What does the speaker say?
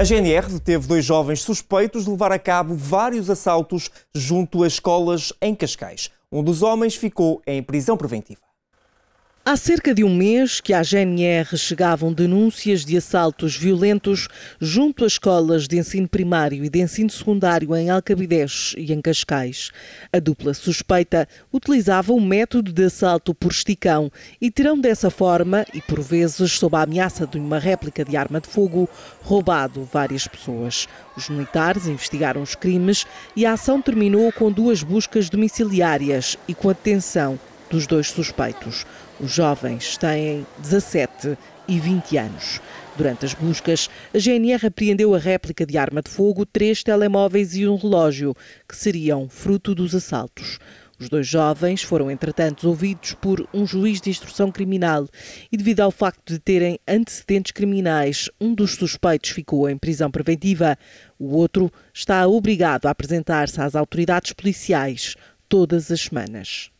A GNR deteve dois jovens suspeitos de levar a cabo vários assaltos junto a escolas em Cascais. Um dos homens ficou em prisão preventiva. Há cerca de um mês que à GNR chegavam denúncias de assaltos violentos junto às escolas de ensino primário e de ensino secundário em Alcabidez e em Cascais. A dupla suspeita utilizava o método de assalto por esticão e terão dessa forma, e por vezes sob a ameaça de uma réplica de arma de fogo, roubado várias pessoas. Os militares investigaram os crimes e a ação terminou com duas buscas domiciliárias e com a detenção dos dois suspeitos. Os jovens têm 17 e 20 anos. Durante as buscas, a GNR apreendeu a réplica de arma de fogo, três telemóveis e um relógio, que seriam fruto dos assaltos. Os dois jovens foram, entretanto, ouvidos por um juiz de instrução criminal e, devido ao facto de terem antecedentes criminais, um dos suspeitos ficou em prisão preventiva. O outro está obrigado a apresentar-se às autoridades policiais todas as semanas.